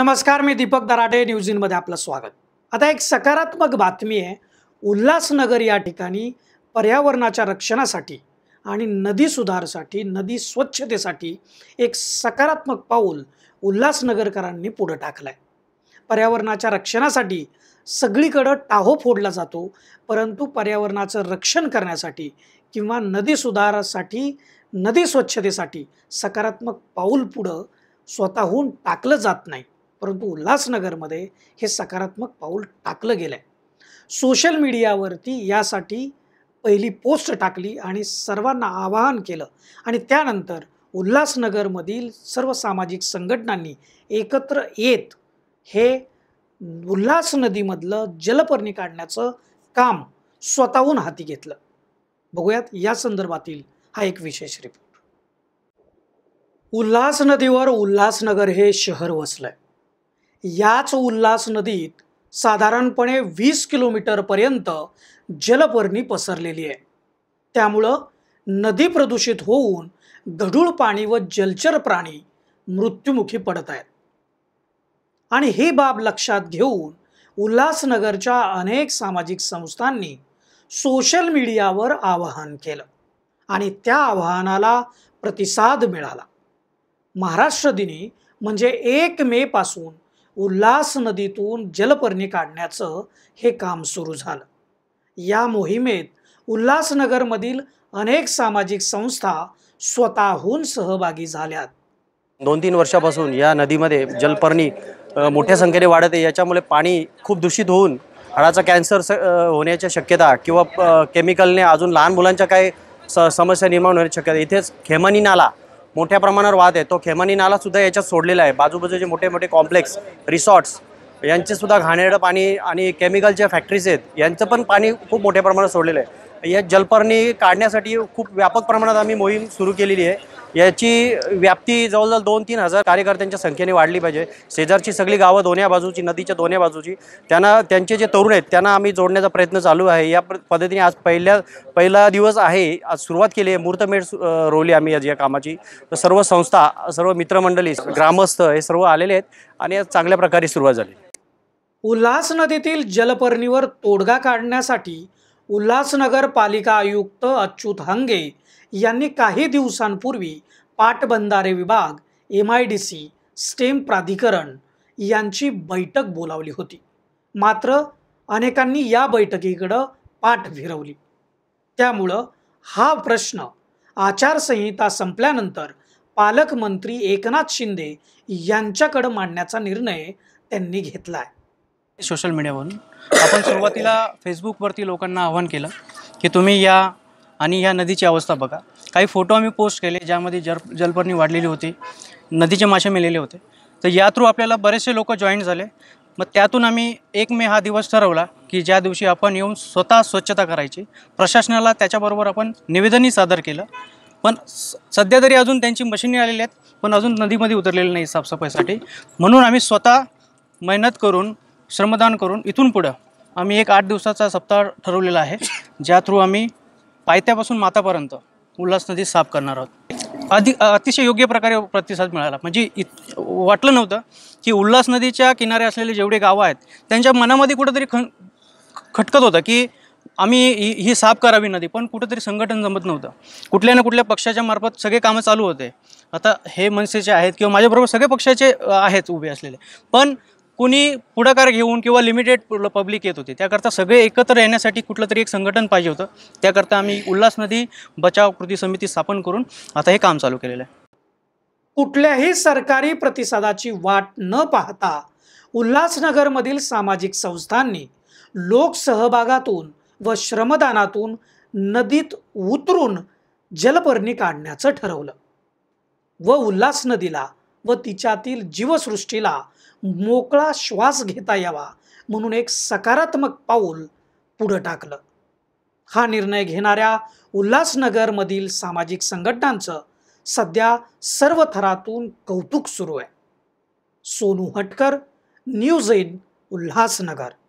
नमस्कार मी दीपक दराडे न्यूज इनमध्ये आपलं स्वागत आता एक सकारात्मक बातमी आहे उल्हासनगर या ठिकाणी पर्यावरणाच्या रक्षणासाठी आणि नदी सुधारसाठी नदी स्वच्छतेसाठी एक सकारात्मक पाऊल उल्हासनगरकरांनी पुढं टाकलं आहे पर्यावरणाच्या रक्षणासाठी सगळीकडं टाहो फोडला जातो परंतु पर्यावरणाचं रक्षण करण्यासाठी किंवा नदी सुधारासाठी नदी स्वच्छतेसाठी सकारात्मक पाऊल पुढं स्वतःहून टाकलं जात नाही परंतु उल्हासनगरमध्ये हे सकारात्मक पाऊल टाकलं गेलं आहे सोशल मीडियावरती यासाठी पहिली पोस्ट टाकली आणि सर्वांना आवाहन केलं आणि त्यानंतर उल्हासनगरमधील सर्व सामाजिक संघटनांनी एकत्र येत हे उल्हास नदीमधलं जलपर्णी काढण्याचं काम स्वतःहून हाती घेतलं बघूयात या संदर्भातील हा एक विशेष रिपोर्ट उल्हास नदीवर उल्हासनगर हे शहर वसलं याच उल्हास नदीत साधारणपणे वीस किलोमीटरपर्यंत जलपर्णी पसरलेली आहे त्यामुळं नदी प्रदूषित होऊन गढूळ पाणी व जलचर प्राणी मृत्युमुखी पडत आहेत आणि ही बाब लक्षात घेऊन उल्हासनगरच्या अनेक सामाजिक संस्थांनी सोशल मीडियावर आवाहन केलं आणि त्या आवाहनाला प्रतिसाद मिळाला महाराष्ट्र दिनी म्हणजे एक मेपासून उल्हास नदीतून जलपर्णी काढण्याचं हे काम सुरू झालं या मोहिमेत उल्हासनगरमधील अनेक सामाजिक संस्था स्वतःहून सहभागी झाल्यात दोन तीन वर्षापासून या नदीमध्ये जलपर्णी मोठ्या संख्येने वाढत आहे याच्यामुळे पाणी खूप दूषित होऊन हाडाचा कॅन्सर होण्याच्या शक्यता किंवा केमिकलने अजून लहान मुलांच्या काही स समस्या निर्माण होण्याची शक्यता इथेच खेमनी नाला मोठ्या प्रमाणावर वाद आहे तो खेमानी नाला सुद्धा याच्यात सोडलेला आहे बाजूबाजूचे मोठे मोठे कॉम्प्लेक्स रिसॉर्ट्स यांचे सुद्धा घाणेरडं पाणी आणि केमिकलच्या फॅक्टरीज आहेत यांचं पण पाणी खूप मोठ्या प्रमाणात सोडलेलं आहे या जलपर्णी काढण्यासाठी खूप व्यापक प्रमाणात आम्ही मोहीम सुरू केलेली आहे याची व्याप्ती जवळजवळ दोन तीन हजार कार्यकर्त्यांच्या संख्येने वाढली पाहिजे शेजारची सगळी गावं दोन्ही बाजूची नदीच्या दोन्ही बाजूची त्यांना त्यांचे जे तरुण आहेत त्यांना आम्ही जोडण्याचा प्रयत्न चालू आहे या पद्धतीने आज पहिल्या पहिला दिवस आहे आज सुरुवात केली आहे मूर्तमेढ रोवली आम्ही आज या कामाची तर सर्व संस्था सर्व मित्रमंडळी ग्रामस्थ हे सर्व आलेले आहेत आणि आज चांगल्या प्रकारे सुरुवात झाली उल्हास नदीतील जलपर्णीवर तोडगा काढण्यासाठी उल्हासनगर पालिका आयुक्त अच्युत हंगे यांनी काही दिवसांपूर्वी पाटबंधारे विभाग एम आय डी सी स्टेम प्राधिकरण यांची बैठक बोलावली होती मात्र अनेकांनी या बैठकीकडं पाठ फिरवली त्यामुळं हा प्रश्न आचारसंहिता संपल्यानंतर पालकमंत्री एकनाथ शिंदे यांच्याकडं मांडण्याचा निर्णय त्यांनी घेतला आहे सोशल मीडियावरून आपण सुरुवातीला फेसबुकवरती लोकांना आव्हान केलं की तुम्ही या आणि ह्या नदीची अवस्था बघा काही फोटो आम्ही पोस्ट केले ज्यामध्ये जर जलपर्णी वाढलेली होती नदीचे मासे मेलेले होते तर या थ्रू आपल्याला बरेचसे लोक जॉईन झाले मग त्यातून आम्ही एक मे हा दिवस ठरवला की ज्या दिवशी आपण येऊन स्वतः स्वच्छता करायची प्रशासनाला त्याच्याबरोबर आपण निवेदनही सादर केलं पण सध्या तरी अजून त्यांची मशिनी आलेली आहेत पण अजून नदीमध्ये उतरलेली नाही साफसफाईसाठी म्हणून आम्ही स्वतः मेहनत करून श्रमदान करून इथून पुढं आम्ही एक आठ दिवसाचा सप्ताह ठरवलेला आहे ज्या थ्रू आम्ही पायथ्यापासून मातापर्यंत उल्हास नदी साफ करणार आहोत अधिक अतिशय योग्य प्रकारे प्रतिसाद मिळाला म्हणजे इत वाटलं नव्हतं की उल्हास नदीच्या किनारे असलेले जेवढे गावं आहेत त्यांच्या मनामध्ये कुठंतरी ख खटकत होतं की आम्ही ही ही साफ करावी नदी पण कुठंतरी संघटन जमत नव्हतं कुठल्या ना कुठल्या पक्षाच्या मार्फत सगळे कामं चालू होते आता हे मनसेचे आहेत किंवा माझ्याबरोबर सगळे पक्षाचे आहेत उभे असलेले पण कोणी पुढाकार घेऊन किंवा लिमिटेड पब्लिक येत होते त्याकरता सगळे एकत्र येण्यासाठी कुठलं तरी एक संघटन पाहिजे होतं त्याकरता आम्ही उल्हास नदी बचाव कृती समिती स्थापन करून आता हे काम चालू केलेलं आहे कुठल्याही सरकारी प्रतिसादाची वाट न पाहता उल्हासनगरमधील सामाजिक संस्थांनी लोकसहभागातून व श्रमदानातून नदीत उतरून जलपर्णी काढण्याचं ठरवलं व उल्हास नदीला व तिच्यातील जीवसृष्टीला मोकळा श्वास घेता यावा म्हणून एक सकारात्मक पाऊल पुढं टाकलं हा निर्णय घेणाऱ्या उल्हासनगरमधील सामाजिक संघटनांचं सध्या सर्व थरातून कौतुक सुरू आहे सोनू हटकर न्यूज इन उल्हासनगर